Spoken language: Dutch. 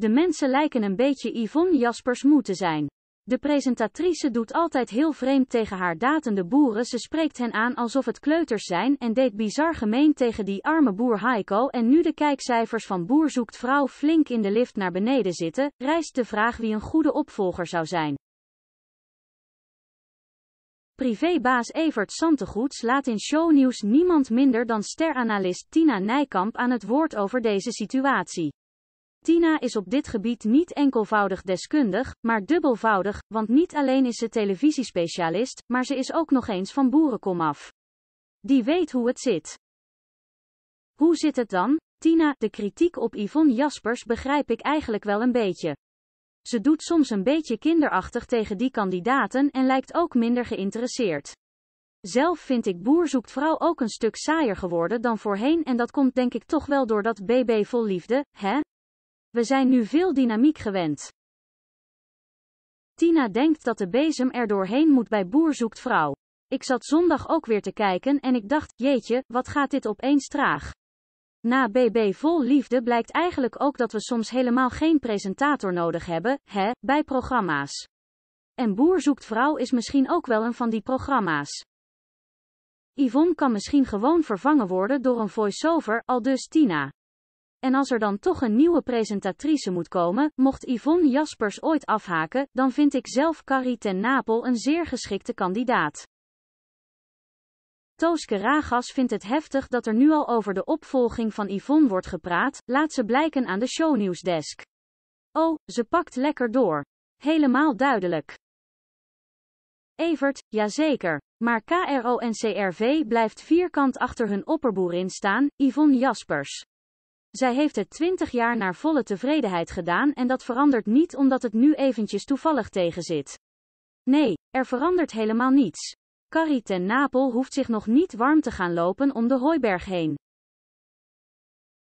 De mensen lijken een beetje Yvonne Jaspers moe te zijn. De presentatrice doet altijd heel vreemd tegen haar datende boeren. Ze spreekt hen aan alsof het kleuters zijn en deed bizar gemeen tegen die arme boer Heiko. En nu de kijkcijfers van Boer zoekt vrouw flink in de lift naar beneden zitten, rijst de vraag wie een goede opvolger zou zijn. Privébaas Evert Santegoets laat in shownieuws niemand minder dan steranalist Tina Nijkamp aan het woord over deze situatie. Tina is op dit gebied niet enkelvoudig deskundig, maar dubbelvoudig, want niet alleen is ze televisiespecialist, maar ze is ook nog eens van boerenkom af. Die weet hoe het zit. Hoe zit het dan? Tina, de kritiek op Yvonne Jaspers begrijp ik eigenlijk wel een beetje. Ze doet soms een beetje kinderachtig tegen die kandidaten en lijkt ook minder geïnteresseerd. Zelf vind ik Boer zoekt vrouw ook een stuk saaier geworden dan voorheen en dat komt denk ik toch wel door dat BB vol liefde, hè? We zijn nu veel dynamiek gewend. Tina denkt dat de bezem er doorheen moet bij Boer zoekt vrouw. Ik zat zondag ook weer te kijken en ik dacht, jeetje, wat gaat dit opeens traag. Na BB Vol Liefde blijkt eigenlijk ook dat we soms helemaal geen presentator nodig hebben, hè, bij programma's. En Boer zoekt vrouw is misschien ook wel een van die programma's. Yvonne kan misschien gewoon vervangen worden door een voice-over, al dus Tina. En als er dan toch een nieuwe presentatrice moet komen, mocht Yvonne Jaspers ooit afhaken, dan vind ik zelf Carrie ten Napel een zeer geschikte kandidaat. Tooske Ragas vindt het heftig dat er nu al over de opvolging van Yvonne wordt gepraat, laat ze blijken aan de shownieuwsdesk. Oh, ze pakt lekker door. Helemaal duidelijk. Evert, jazeker. Maar KRO en CRV blijft vierkant achter hun opperboerin staan, Yvonne Jaspers. Zij heeft het 20 jaar naar volle tevredenheid gedaan en dat verandert niet omdat het nu eventjes toevallig tegenzit. Nee, er verandert helemaal niets. Carrie ten Napel hoeft zich nog niet warm te gaan lopen om de hooiberg heen.